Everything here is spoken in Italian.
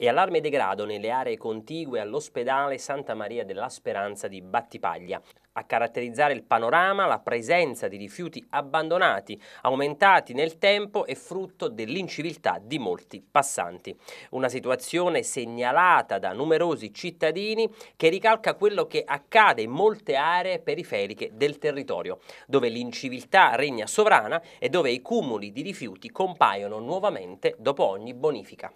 e allarme degrado nelle aree contigue all'ospedale Santa Maria della Speranza di Battipaglia. A caratterizzare il panorama la presenza di rifiuti abbandonati, aumentati nel tempo e frutto dell'inciviltà di molti passanti. Una situazione segnalata da numerosi cittadini che ricalca quello che accade in molte aree periferiche del territorio, dove l'inciviltà regna sovrana e dove i cumuli di rifiuti compaiono nuovamente dopo ogni bonifica.